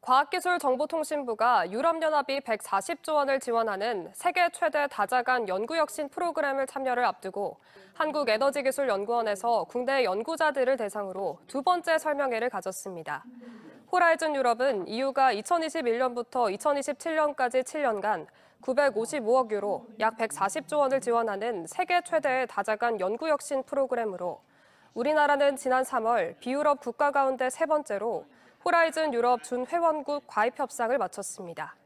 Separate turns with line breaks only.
과학기술정보통신부가 유럽연합이 140조 원을 지원하는 세계 최대 다자간 연구혁신 프로그램을 참여를 앞두고 한국에너지기술연구원에서 국내 연구자들을 대상으로 두 번째 설명회를 가졌습니다. 호라이즌 유럽은 EU가 2021년부터 2027년까지 7년간 955억 유로 약 140조 원을 지원하는 세계 최대의 다자간 연구혁신 프로그램으로 우리나라는 지난 3월 비유럽 국가 가운데 세 번째로 호라이즌 유럽 준회원국 과입 협상을 마쳤습니다.